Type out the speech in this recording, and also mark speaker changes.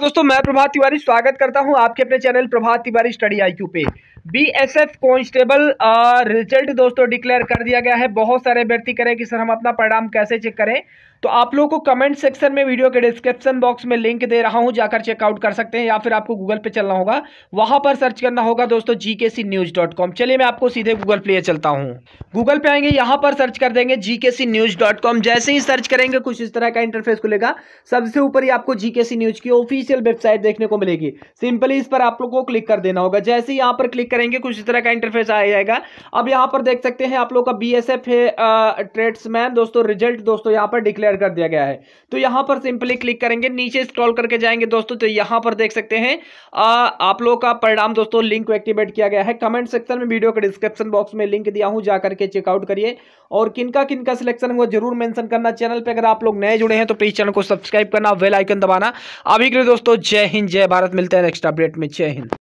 Speaker 1: दोस्तों मैं प्रभात तिवारी स्वागत करता हूं आपके अपने channel Prabhat Tiwari study IQ पे बीएसएफ कांस्टेबल रिजल्ट दोस्तों डिक्लेयर कर दिया गया है बहुत सारे व्यक्ति करें कि सर हम अपना परिणाम कैसे चेक करें तो आप लोगों को कमेंट सेक्शन में वीडियो के डिस्क्रिप्शन बॉक्स में लिंक दे रहा हूं जाकर चेकआउट कर सकते हैं या फिर आपको गूगल पे चलना होगा वहां पर सर्च करना होगा दोस्तों कॉम चलिए मैं आपको सीधे गूगल पे चलता हूं गूगल पे आएंगे यहां पर सर्च कर देंगे कॉम जैसे ही सर्च करेंगे कुछ इस तरह का इंटरफेस खुलेगा सबसे ऊपर ही आपको जीकेसी न्यूज की ऑफिशियल वेबसाइट देखने को मिलेगी सिंपली इस पर आप लोग को क्लिक कर देना होगा जैसे ही यहां पर क्लिक करेंगे कुछ इस तरह का इंटरफेस आ जाएगा अब यहाँ पर देख सकते हैं आप लोग का बी एस एफ ट्रेड्समैन दोस्तों रिजल्ट दोस्तों यहाँ पर डिक्लेयर कर दिया गया है तो यहाँ पर सिंपली क्लिक करेंगे नीचे स्क्रॉल करके जाएंगे दोस्तों तो यहाँ पर देख सकते हैं आ, आप लोग का परिणाम दोस्तों लिंक को एक्टिवेट किया गया है कमेंट सेक्शन में वीडियो के डिस्क्रिप्शन बॉक्स में लिंक दिया हूँ जाकर के चेकआउट करिए और किनका किनका सिलेक्शन हुआ जरूर मेंशन करना चैनल पे अगर आप लोग नए जुड़े हैं तो प्लीज चैनल को सब्सक्राइब करना वेल आइकन दबाना अभी के लिए दोस्तों जय हिंद जय भारत मिलते हैं नेक्स्ट अपडेट में जय हिंद